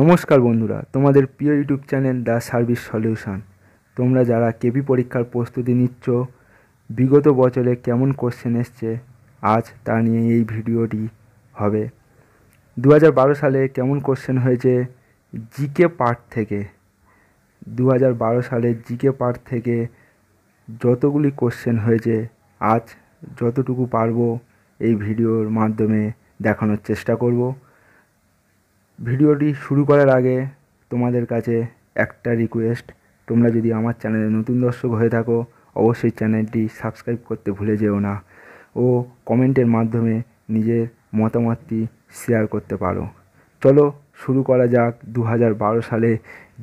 নমস্কার বন্ধুরা তোমাদের প্রিয় YouTube channel the Service Solution তোমরা যারা কেবি পরীক্ষার প্রস্তুতি নিচ্ছ বিগত বছরে কেমন কোশ্চেন এসছে আজ তা নিয়ে এই ভিডিওটি হবে দু সালে কেমন কোশ্চেন হয়েছে জিকে পার্ট থেকে দু সালে জিকে পার্ট থেকে যতগুলি কোশ্চেন হয়েছে আজ যতটুকু পারবো এই ভিডিওর মাধ্যমে দেখানোর চেষ্টা করবো ভিডিওটি শুরু করার আগে তোমাদের কাছে একটা রিকোয়েস্ট তোমরা যদি আমার চ্যানেলে নতুন দর্শক হয়ে থাকো অবশ্যই চ্যানেলটি সাবস্ক্রাইব করতে ভুলে যেও না ও কমেন্টের মাধ্যমে নিজের মতামতটি শেয়ার করতে পারো চলো শুরু করা যাক দু সালে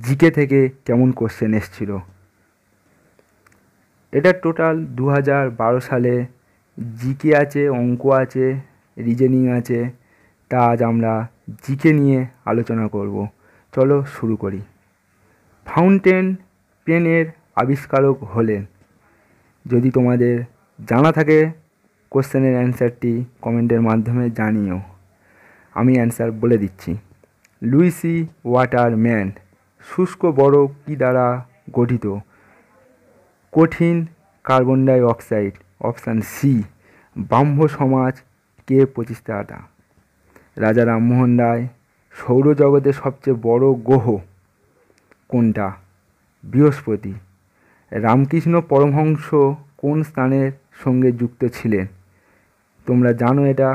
জিকে থেকে কেমন কোশ্চেন এসছিল এটা টোটাল দু সালে জিকে আছে অঙ্ক আছে রিজেনিং আছে তা আজ আমরা জিকে নিয়ে আলোচনা করব চলো শুরু করি ফাউন্টেন পেনের আবিষ্কারক হলেন যদি তোমাদের জানা থাকে কোশ্চেনের অ্যান্সারটি কমেন্টের মাধ্যমে জানিও আমি অ্যান্সার বলে দিচ্ছি লুইসি ওয়াটার ম্যান শুষ্ক বড় কী দ্বারা গঠিত কঠিন carbon dioxide option C Brahmo Samaj কে প্রতিষ্ঠাতা রাজা রামমোহন রায় সৌরজগতের সবচেয়ে বড় গ্রহ কোনটা বৃহস্পতি রামকৃষ্ণ পরমহংস কোন স্থানের সঙ্গে যুক্ত ছিলেন তোমরা জানো এটা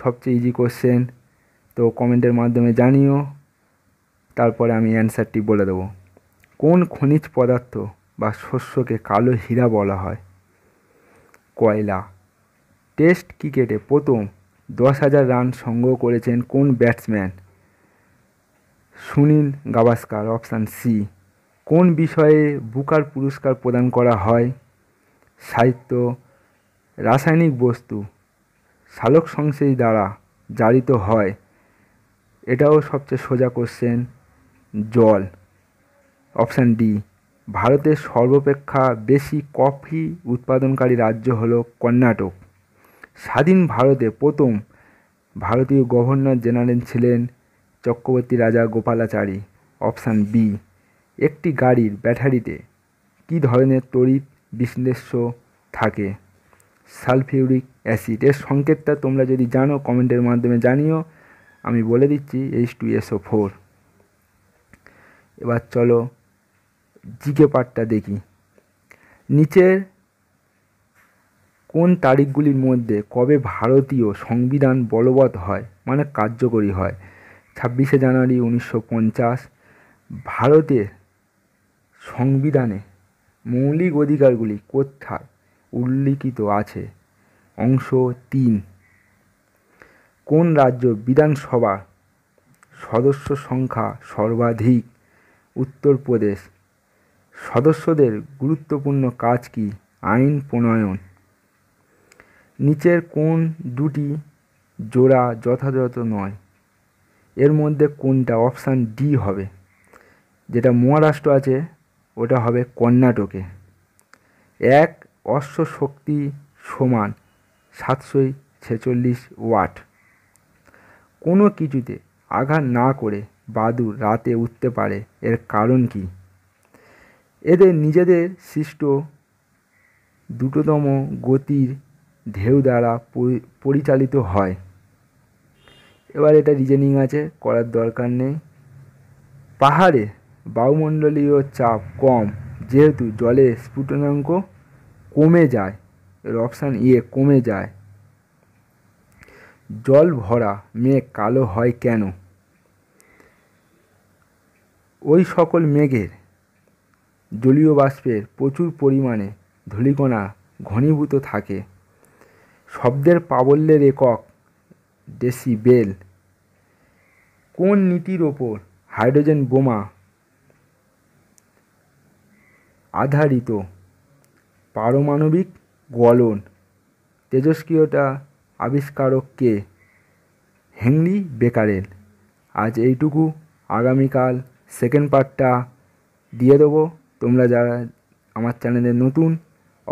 সবচেয়ে ইজি কোশ্চেন তো কমেন্টের মাধ্যমে জানিও তারপরে আমি অ্যান্সারটি বলে দেবো কোন খনিজ পদার্থ বা শস্যকে কালো হীরা বলা হয় কয়লা টেস্ট ক্রিকেটে প্রথম দশ হাজার রান সংগ্রহ করেছেন কোন batsman Sunil Gavaskar option C কোন বিষয়ে বুকার পুরস্কার প্রদান করা হয় সাহিত্য রাসায়নিক বস্তু সালোক সংশ্লেষ দ্বারা জারিত হয় এটাও সবচেয়ে সোজা কোশ্চেন জল অপশান ডি ভারতের সর্বাপেক্ষা বেশি কফি উৎপাদনকারী রাজ্য হল কর্ণাটক স্বাধীন ভারতে প্রথম ভারতীয় গভর্নর জেনারেল ছিলেন চক্রবর্তী রাজা গোপালাচারী অপশান বি একটি গাড়ির ব্যাটারিতে কী ধরনের তড়িৎ বিশ্লেষ্য থাকে সালফিউরিক অ্যাসিড এর সংকেতটা তোমরা যদি জানো কমেন্টের মাধ্যমে জানিও আমি বলে দিচ্ছি এইচ টু এসও ফোর এবার চলো জিকে পার্টটা দেখি নিচের কোন তারিখগুলির মধ্যে কবে ভারতীয় সংবিধান বলবৎ হয় মানে কার্যকরী হয় ছাব্বিশে জানুয়ারি উনিশশো পঞ্চাশ ভারতের সংবিধানে মৌলিক অধিকারগুলি কোথায় উল্লিখিত আছে অংশ তিন কোন রাজ্য বিধানসভা সদস্য সংখ্যা সর্বাধিক উত্তরপ্রদেশ সদস্যদের গুরুত্বপূর্ণ কাজ কি আইন প্রণয়ন নিচের কোন দুটি জোড়া যথাযথ নয় এর মধ্যে কোনটা অপশান ডি হবে যেটা মহারাষ্ট্র আছে ওটা হবে কর্ণাটকে এক অশ্ব শক্তি সমান সাতশোই ছেচল্লিশ ওয়াট কোনো কিছুতে আঘাত না করে বাদুর রাতে উঠতে পারে এর কারণ কি এদের নিজেদের সৃষ্ট দ্রুততম গতির ঢেউ দ্বারা পরিচালিত হয় এবার এটা রিজেনিং আছে করার দরকার নেই পাহাড়ে বায়ুমণ্ডলীয় চাপ কম যেহেতু জলে স্ফুটনাঙ্ক কমে যায় এর অপশান ইয়ে কমে যায় জল ভরা মেঘ কালো হয় কেন ওই সকল মেঘের জলীয় বাষ্পের প্রচুর পরিমাণে ধূলিকণা ঘনীভূত থাকে শব্দের প্রাবল্যের একক ডেসিবেল কোন নীতির ওপর হাইড্রোজেন বোমা আধারিত পারমাণবিক গলন তেজস্ক্রিয়তা আবিষ্কারক কে হেনরি বেকারেল আজ এইটুকু আগামীকাল সেকেন্ড পার্টটা দিয়ে দেবো তোমরা যারা আমার চ্যানেলে নতুন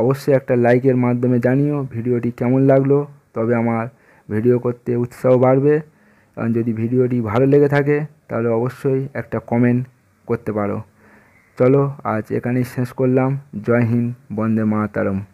অবশ্যই একটা লাইকের মাধ্যমে জানিও ভিডিওটি কেমন লাগলো তবে আমার ভিডিও করতে উৎসাহ বাড়বে কারণ যদি ভিডিওটি ভালো লেগে থাকে তাহলে অবশ্যই একটা কমেন্ট করতে পারো চলো আজ এখানেই শেষ করলাম জয় হিন্দ বন্দে মাতারম